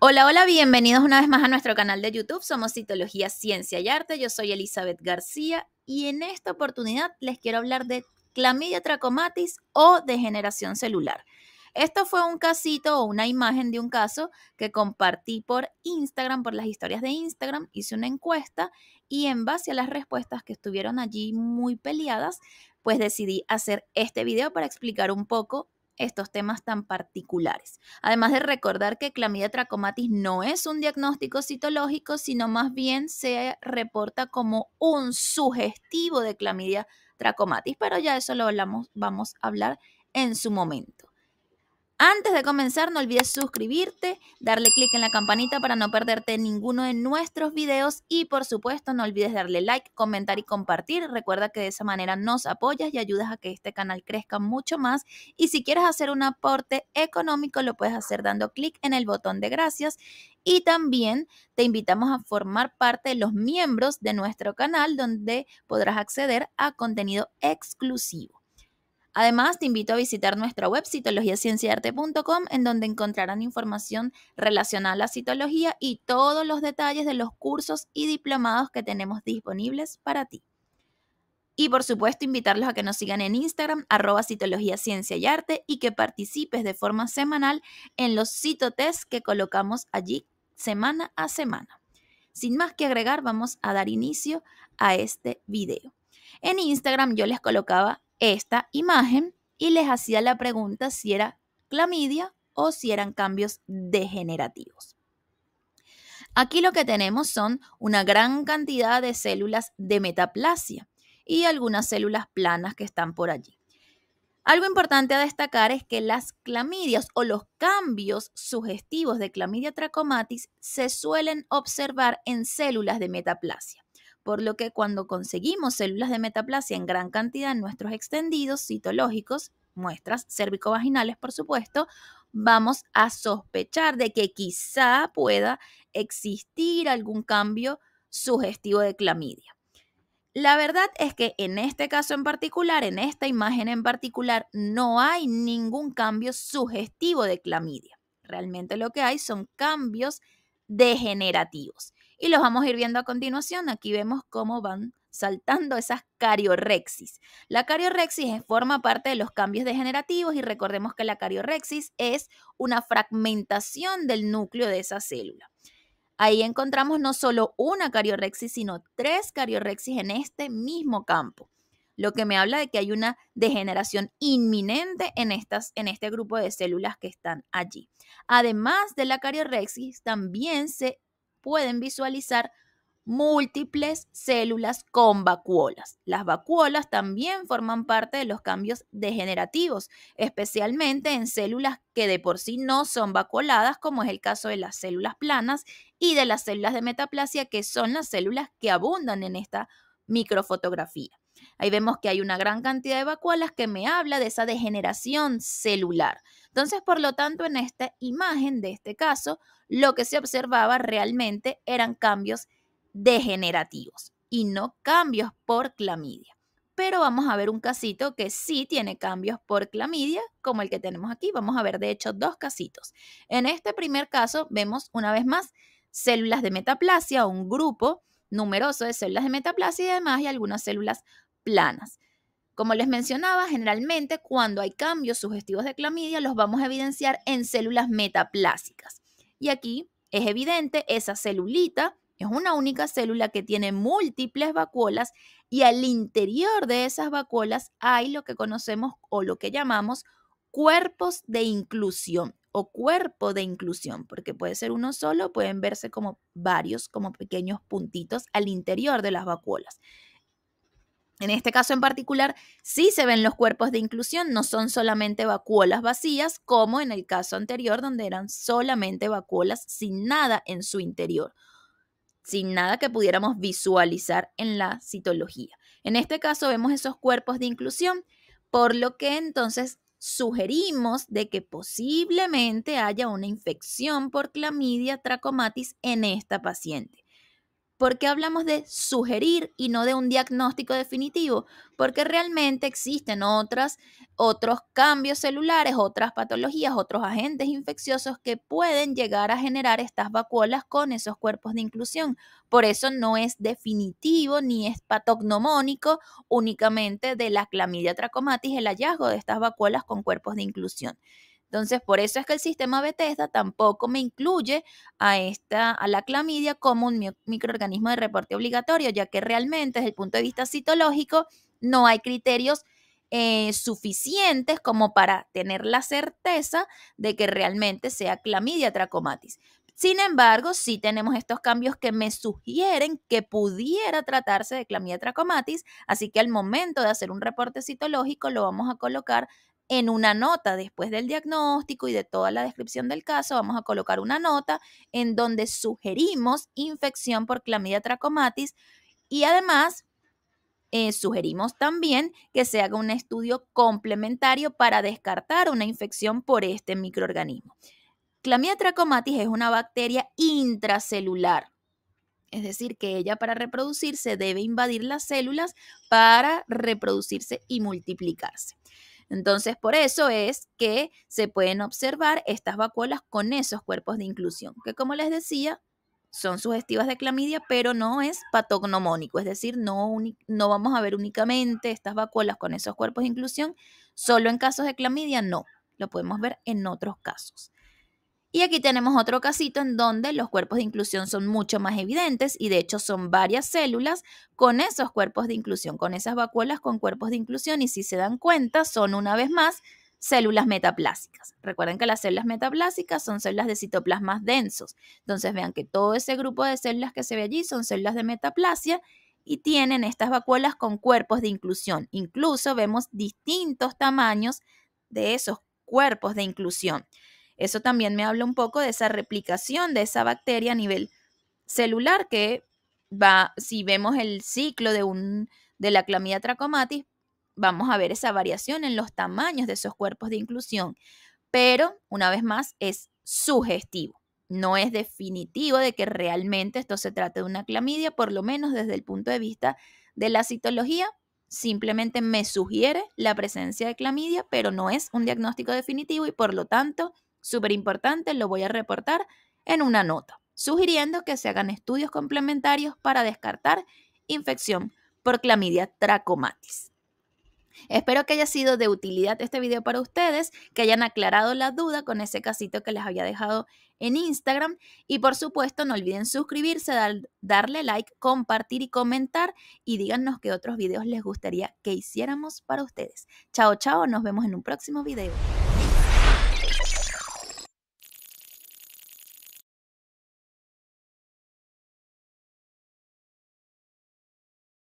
Hola, hola, bienvenidos una vez más a nuestro canal de YouTube. Somos Citología, Ciencia y Arte. Yo soy Elizabeth García y en esta oportunidad les quiero hablar de clamidia trachomatis o degeneración celular. Esto fue un casito o una imagen de un caso que compartí por Instagram, por las historias de Instagram. Hice una encuesta y en base a las respuestas que estuvieron allí muy peleadas, pues decidí hacer este video para explicar un poco estos temas tan particulares. Además de recordar que clamidia trachomatis no es un diagnóstico citológico, sino más bien se reporta como un sugestivo de clamidia trachomatis, pero ya eso lo hablamos, vamos a hablar en su momento. Antes de comenzar, no olvides suscribirte, darle clic en la campanita para no perderte ninguno de nuestros videos y por supuesto no olvides darle like, comentar y compartir. Recuerda que de esa manera nos apoyas y ayudas a que este canal crezca mucho más. Y si quieres hacer un aporte económico, lo puedes hacer dando clic en el botón de gracias. Y también te invitamos a formar parte de los miembros de nuestro canal donde podrás acceder a contenido exclusivo. Además, te invito a visitar nuestra web arte.com, en donde encontrarán información relacionada a la citología y todos los detalles de los cursos y diplomados que tenemos disponibles para ti. Y por supuesto, invitarlos a que nos sigan en Instagram, arroba y arte, y que participes de forma semanal en los citotests que colocamos allí semana a semana. Sin más que agregar, vamos a dar inicio a este video. En Instagram yo les colocaba esta imagen y les hacía la pregunta si era clamidia o si eran cambios degenerativos. Aquí lo que tenemos son una gran cantidad de células de metaplasia y algunas células planas que están por allí. Algo importante a destacar es que las clamidias o los cambios sugestivos de clamidia trachomatis se suelen observar en células de metaplasia por lo que cuando conseguimos células de metaplasia en gran cantidad en nuestros extendidos citológicos, muestras cervicovaginales, por supuesto, vamos a sospechar de que quizá pueda existir algún cambio sugestivo de clamidia. La verdad es que en este caso en particular, en esta imagen en particular, no hay ningún cambio sugestivo de clamidia. Realmente lo que hay son cambios degenerativos y los vamos a ir viendo a continuación. Aquí vemos cómo van saltando esas cariorexis. La cariorexis forma parte de los cambios degenerativos y recordemos que la cariorexis es una fragmentación del núcleo de esa célula. Ahí encontramos no solo una cariorexis, sino tres cariorexis en este mismo campo, lo que me habla de que hay una degeneración inminente en, estas, en este grupo de células que están allí. Además de la cariorexis, también se pueden visualizar múltiples células con vacuolas. Las vacuolas también forman parte de los cambios degenerativos, especialmente en células que de por sí no son vacuoladas, como es el caso de las células planas y de las células de metaplasia, que son las células que abundan en esta microfotografía. Ahí vemos que hay una gran cantidad de vacuolas que me habla de esa degeneración celular. Entonces, por lo tanto, en esta imagen de este caso, lo que se observaba realmente eran cambios degenerativos y no cambios por clamidia. Pero vamos a ver un casito que sí tiene cambios por clamidia, como el que tenemos aquí. Vamos a ver, de hecho, dos casitos. En este primer caso, vemos una vez más células de metaplasia, un grupo numeroso de células de metaplasia y además y algunas células planas. Como les mencionaba, generalmente cuando hay cambios sugestivos de clamidia los vamos a evidenciar en células metaplásicas. Y aquí es evidente esa celulita es una única célula que tiene múltiples vacuolas y al interior de esas vacuolas hay lo que conocemos o lo que llamamos cuerpos de inclusión o cuerpo de inclusión, porque puede ser uno solo, pueden verse como varios, como pequeños puntitos al interior de las vacuolas. En este caso en particular, sí se ven los cuerpos de inclusión, no son solamente vacuolas vacías, como en el caso anterior, donde eran solamente vacuolas sin nada en su interior, sin nada que pudiéramos visualizar en la citología. En este caso vemos esos cuerpos de inclusión, por lo que entonces sugerimos de que posiblemente haya una infección por clamidia trachomatis en esta paciente. ¿Por qué hablamos de sugerir y no de un diagnóstico definitivo? Porque realmente existen otras, otros cambios celulares, otras patologías, otros agentes infecciosos que pueden llegar a generar estas vacuolas con esos cuerpos de inclusión. Por eso no es definitivo ni es patognomónico únicamente de la clamidia trachomatis el hallazgo de estas vacuolas con cuerpos de inclusión. Entonces, por eso es que el sistema Bethesda tampoco me incluye a, esta, a la clamidia como un microorganismo de reporte obligatorio, ya que realmente desde el punto de vista citológico no hay criterios eh, suficientes como para tener la certeza de que realmente sea clamidia trachomatis. Sin embargo, sí tenemos estos cambios que me sugieren que pudiera tratarse de clamidia trachomatis, así que al momento de hacer un reporte citológico lo vamos a colocar en una nota después del diagnóstico y de toda la descripción del caso, vamos a colocar una nota en donde sugerimos infección por clamidia trachomatis y además eh, sugerimos también que se haga un estudio complementario para descartar una infección por este microorganismo. Clamidia trachomatis es una bacteria intracelular, es decir, que ella para reproducirse debe invadir las células para reproducirse y multiplicarse. Entonces, por eso es que se pueden observar estas vacuolas con esos cuerpos de inclusión, que como les decía, son sugestivas de clamidia, pero no es patognomónico, es decir, no, vamos a ver únicamente estas vacuolas con esos cuerpos de inclusión, solo en casos de clamidia, no, lo podemos ver en otros casos. Y aquí tenemos otro casito en donde los cuerpos de inclusión son mucho más evidentes y de hecho son varias células con esos cuerpos de inclusión, con esas vacuolas con cuerpos de inclusión y si se dan cuenta son una vez más células metaplásicas. Recuerden que las células metaplásicas son células de citoplasmas densos. Entonces vean que todo ese grupo de células que se ve allí son células de metaplasia y tienen estas vacuolas con cuerpos de inclusión. Incluso vemos distintos tamaños de esos cuerpos de inclusión. Eso también me habla un poco de esa replicación de esa bacteria a nivel celular que va, si vemos el ciclo de, un, de la clamidia trachomatis, vamos a ver esa variación en los tamaños de esos cuerpos de inclusión. Pero, una vez más, es sugestivo. No es definitivo de que realmente esto se trate de una clamidia, por lo menos desde el punto de vista de la citología. Simplemente me sugiere la presencia de clamidia, pero no es un diagnóstico definitivo y por lo tanto súper importante, lo voy a reportar en una nota, sugiriendo que se hagan estudios complementarios para descartar infección por clamidia trachomatis. Espero que haya sido de utilidad este video para ustedes, que hayan aclarado la duda con ese casito que les había dejado en Instagram y por supuesto no olviden suscribirse, darle like, compartir y comentar y díganos qué otros videos les gustaría que hiciéramos para ustedes. Chao, chao, nos vemos en un próximo video.